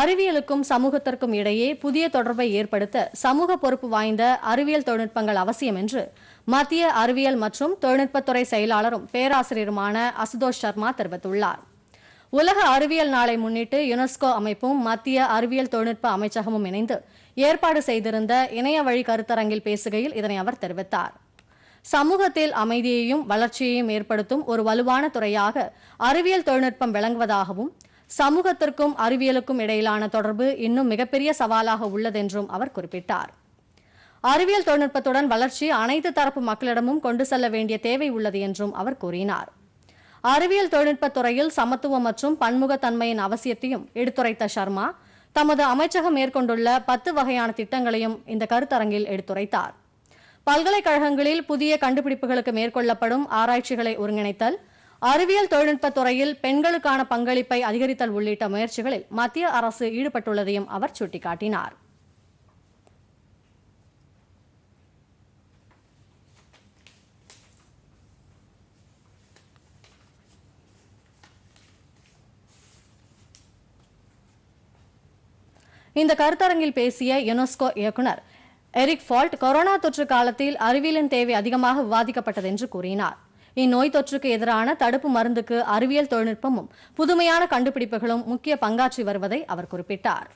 அறிவியலுக்கும் சமூகத்திற்கும் இடையே புதிய தொடர்பை ஏற்படுத்த சமூக பொறுப்பு வாய்ந்த அறிவியல் தொழில்நுட்பங்கள் அவசியம் என்று மத்திய அறிவியல் மற்றும் தொழில்நுட்பத்துறை செயலாளரும் பேராசிரியருமான அசுதோஷ் சர்மா தெரிவித்துள்ளார் உலக அறிவியல் நாளை முன்னிட்டு யுனெஸ்கோ அமைப்பும் மத்திய அறிவியல் தொழில்நுட்ப அமைச்சகமும் இணைந்து ஏற்பாடு செய்திருந்த இணைய வழி கருத்தரங்கில் பேசுகையில் இதனை அவர் தெரிவித்தார் சமூகத்தில் அமைதியையும் வளர்ச்சியையும் ஏற்படுத்தும் ஒரு வலுவான துறையாக அறிவியல் தொழில்நுட்பம் விளங்குவதாகவும் சமூகத்திற்கும் அறிவியலுக்கும் இடையிலான தொடர்பு இன்னும் மிகப்பெரிய சவாலாக உள்ளதென்றும் அவர் குறிப்பிட்டார் அறிவியல் தொழில்நுட்பத்துடன் வளர்ச்சி அனைத்து தரப்பு மக்களிடமும் கொண்டு செல்ல வேண்டிய தேவை உள்ளது என்றும் அவர் கூறினார் அறிவியல் தொழில்நுட்பத் துறையில் சமத்துவம் மற்றும் பன்முகத்தன்மையின் அவசியத்தையும் எடுத்துரைத்த சர்மா தமது அமைச்சகம் மேற்கொண்டுள்ள பத்து வகையான திட்டங்களையும் இந்த கருத்தரங்கில் எடுத்துரைத்தார் பல்கலைக்கழகங்களில் புதிய கண்டுபிடிப்புகளுக்கு மேற்கொள்ளப்படும் ஆராய்ச்சிகளை ஒருங்கிணைத்தல் அறிவியல் தொழில்நுட்ப துறையில் பெண்களுக்கான பங்களிப்பை அதிகரித்தல் உள்ளிட்ட முயற்சிகளில் மத்திய அரசு ஈடுபட்டுள்ளதையும் அவர் சுட்டிக்காட்டினார் இந்த கருத்தரங்கில் பேசிய யுனெஸ்கோ இயக்குனர் எரிக் ஃபால்ட் கொரோனா தொற்று காலத்தில் அறிவியலின் தேவை அதிகமாக விவாதிக்கப்பட்டது என்று கூறினார் இந்நோய் தொற்றுக்கு எதிரான தடுப்பு மருந்துக்கு அறிவியல் தொழில்நுட்பமும் புதுமையான கண்டுபிடிப்புகளும் முக்கிய பங்காற்றி வருவதை அவர் குறிப்பிட்டார்